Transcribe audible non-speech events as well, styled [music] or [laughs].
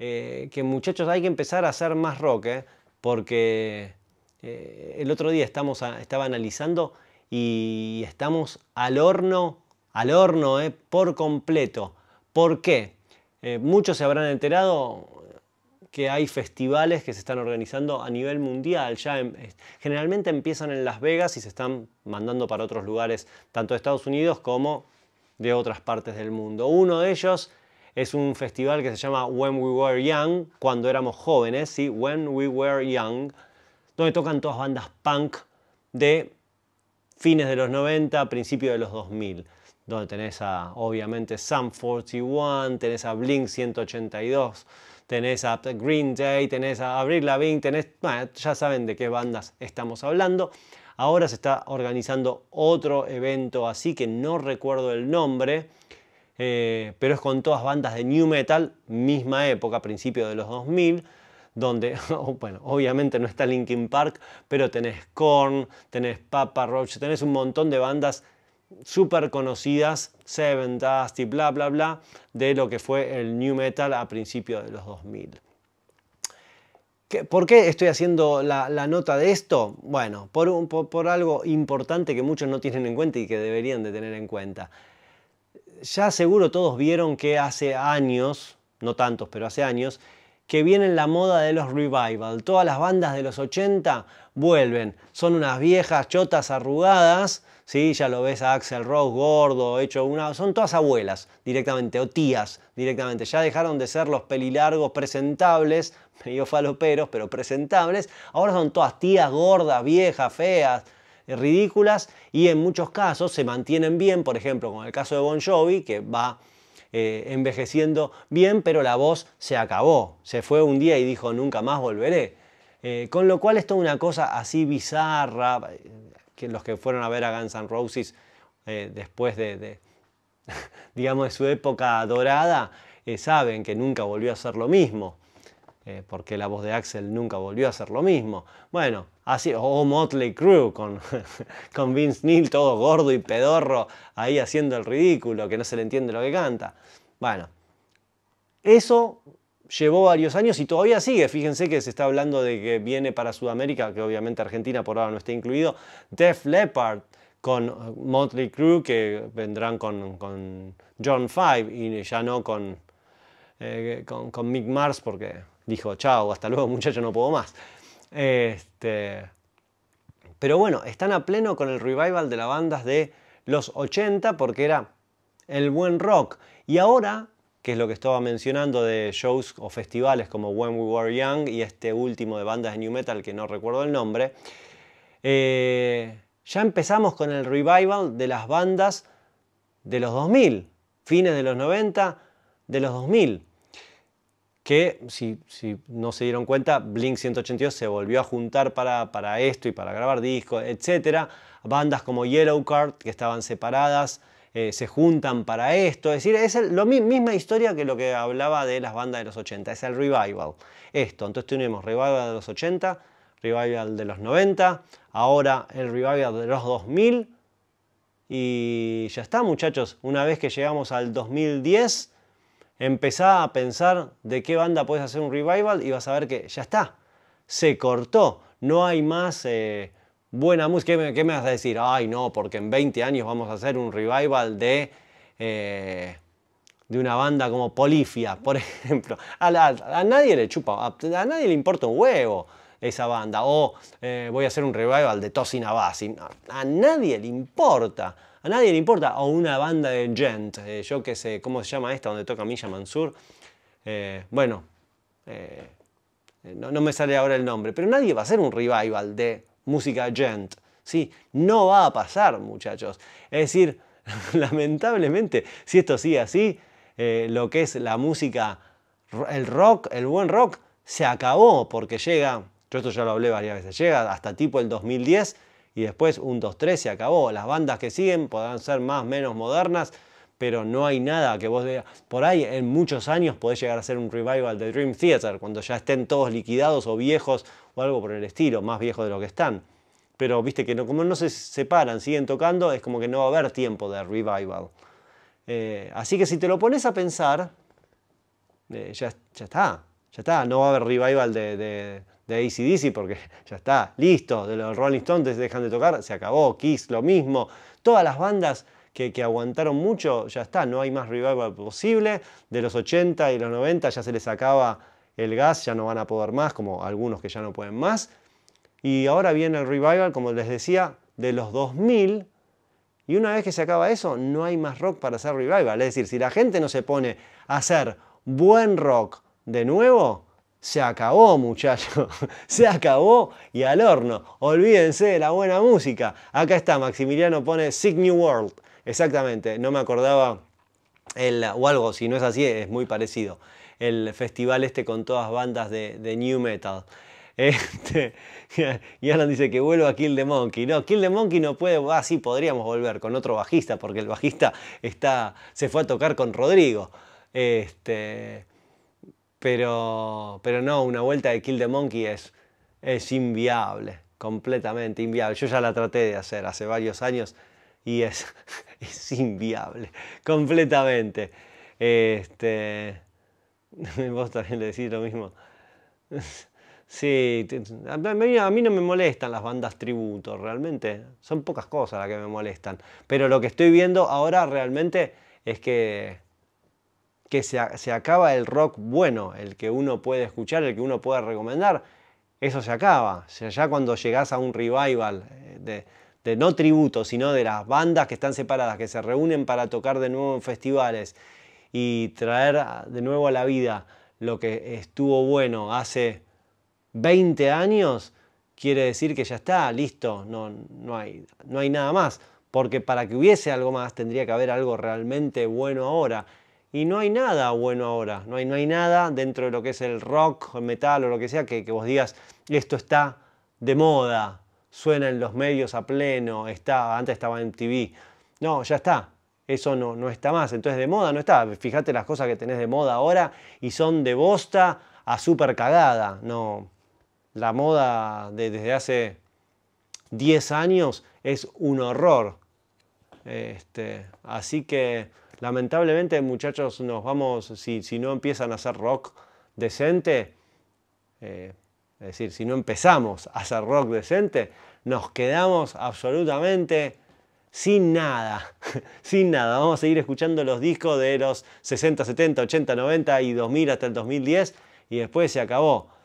Eh, que muchachos hay que empezar a hacer más rock, ¿eh? porque eh, el otro día estaba analizando y estamos al horno, al horno por completo. ¿Por qué? muchos se habrán enterado que hay festivales que se están organizando a nivel mundial. Ya em, generalmente empiezan en Las Vegas y se están mandando para otros lugares, tanto de Estados Unidos como de otras partes del mundo. Uno de ellos es un festival que se llama When We Were Young, cuando éramos jóvenes, ¿sí? When We Were Young, donde tocan todas bandas punk de fines de los 90, principios de los 2000, donde tenés a, obviamente, Sam 41, tenés a Blink 182, tenés a Green Day, tenés a Avril Lavigne, tenés, ya saben de qué bandas estamos hablando. Ahora se está organizando otro evento así que no recuerdo el nombre, eh, pero es con todas bandas de new metal, misma época, a principios de los 2000, donde, [laughs] oh, bueno, obviamente no está Linkin Park, pero tenés Korn, tenés Papa Roach, tenés un montón de bandas súper conocidas, Seven Dust y bla, bla, bla, de lo que fue el new metal a principios de los 2000. ¿Por qué estoy haciendo la, nota de esto? Bueno, por, por algo importante que muchos no tienen en cuenta y que deberían de tener en cuenta ya seguro todos vieron que hace años, no tantos, pero hace años, que viene la moda de los revival. Todas las bandas de los 80 vuelven. Son unas viejas chotas arrugadas. Sí, ya lo ves a Axel Ross, gordo, hecho una. Son todas abuelas directamente, o tías directamente. Ya dejaron de ser los pelilargos presentables, [laughs] medio faloperos, pero presentables. Ahora son todas tías gordas, viejas, feas ridículas y en muchos casos se mantienen bien, por ejemplo, con el caso de Bon Jovi, que va eh, envejeciendo bien, pero la voz se acabó, se fue un día y dijo nunca más volveré. Eh, con lo cual es toda una cosa así bizarra, eh, que los que fueron a ver a Guns N' Roses después de, de [laughs] digamos, de su época dorada, saben que nunca volvió a ser lo mismo, porque la voz de Axel nunca volvió a ser lo mismo. Bueno, Así, o oh, Motley Crue con, [laughs] con Vince Neil todo gordo y pedorro ahí haciendo el ridículo, que no se le entiende lo que canta. Bueno, eso llevó varios años y todavía sigue. Fíjense que se está hablando de que viene para Sudamérica, que obviamente Argentina por ahora no está incluido, Def Leppard con eh, Motley Crue, que vendrán con, John Five y ya no eh, con, con Mick Mars porque dijo, chao, hasta luego [laughs] muchacho, no puedo más. Este, pero bueno, están a pleno con el revival de las bandas de los 80 porque era el buen rock. Y ahora, que es lo que estaba mencionando de shows o festivales como When We Were Young y este último de bandas de New Metal que no recuerdo el nombre, eh, ya empezamos con el revival de las bandas de los 2000, fines de los 90, de los 2000 que si, no se dieron cuenta, Blink 182 se volvió a juntar para, esto y para grabar discos, etcétera. Bandas como Yellowcard, que estaban separadas, eh, se juntan para esto. Es decir, es la misma historia que lo que hablaba de las bandas de los 80, es el revival. Esto, entonces tenemos revival de los 80, revival de los 90, ahora el revival de los 2000. Y ya está, muchachos, una vez que llegamos al 2010, empezá a pensar de qué banda puedes hacer un revival y vas a ver que ya está, se cortó, no hay más eh, buena música. ¿Qué me, vas a decir? Ay, no, porque en 20 años vamos a hacer un revival de, eh, de una banda como Polifia, por [laughs] ejemplo. A, nadie le chupa, a nadie le importa un huevo esa banda. O eh, voy a hacer un revival de Tosin Abasi. A, nadie le importa. A nadie le importa. O una banda de gente eh, yo que sé, ¿cómo se llama esta? Donde toca Milla Mansur. Eh, bueno, no, me sale ahora el nombre. Pero nadie va a hacer un revival de música Gent. ¿sí? No va a pasar, muchachos. Es decir, [laughs] lamentablemente, si esto sigue así, lo que es la música, el rock, el buen rock, se acabó porque llega yo esto ya lo hablé varias veces. Llega hasta tipo el 2010 y después un 2-3 se acabó. Las bandas que siguen podrán ser más menos modernas, pero no hay nada que vos veas. Por ahí en muchos años podés llegar a ser un revival de Dream Theater, cuando ya estén todos liquidados o viejos o algo por el estilo, más viejos de lo que están. Pero viste que como no se separan, siguen tocando, es como que no va a haber tiempo de revival. Eh, así que si te lo pones a pensar, eh, ya, ya, está, ya está, no va a haber revival de de ACDC, porque [laughs] ya está, listo, de los Rolling Stones dejan de tocar, se acabó, Kiss lo mismo, todas las bandas que, que, aguantaron mucho, ya está, no hay más revival posible, de los 80 y los 90 ya se les acaba el gas, ya no van a poder más, como algunos que ya no pueden más, y ahora viene el revival, como les decía, de los 2000, y una vez que se acaba eso, no hay más rock para hacer revival, es decir, si la gente no se pone a hacer buen rock de nuevo, se acabó, muchachos. [laughs] Se acabó y al horno. Olvídense de la buena música. Acá está, Maximiliano pone Sick New World. Exactamente, no me acordaba el, o algo, si no es así, es muy parecido. El festival este con todas bandas de, New Metal. [laughs] Este, y Alan dice que vuelvo a Kill the Monkey. No, Kill the Monkey no puede. Así ah, podríamos volver con otro bajista, porque el bajista está, se fue a tocar con Rodrigo. Este, pero, pero no, una vuelta de Kill the Monkey es, es inviable, completamente inviable. Yo ya la traté de hacer hace varios años y es, [laughs] inviable, completamente. Este, [laughs] vos también le decís lo mismo. [laughs] Sí, a mí, no me molestan las bandas tributo, realmente. Son pocas cosas las que me molestan. Pero lo que estoy viendo ahora realmente es que que se, acaba el rock bueno, el que uno puede escuchar, el que uno puede recomendar, eso se acaba. sea, ya cuando llegas a un revival eh, de, no tributo, sino de las bandas que están separadas, que se reúnen para tocar de nuevo en festivales y traer de nuevo a la vida lo que estuvo bueno hace 20 años, quiere decir que ya está, listo, no, no, hay, no hay nada más. Porque para que hubiese algo más tendría que haber algo realmente bueno ahora y no hay nada bueno ahora, no hay, no hay nada dentro de lo que es el rock, el metal o lo que sea que, vos digas, esto está de moda, suena en los medios a pleno, está, antes estaba en TV. No, ya está, eso no, no está más, entonces de moda no está. Fíjate las cosas que tenés de moda ahora y son de bosta a super cagada, no. La moda desde hace 10 años es un horror. Este, así que Lamentablemente, muchachos, nos vamos, si, no empiezan a hacer rock decente, eh, es decir, si no empezamos a hacer rock decente, nos quedamos absolutamente sin nada, [laughs] sin nada. Vamos a seguir escuchando los discos de los 60, 70, 80, 90 y 2000 hasta el 2010 y después se acabó.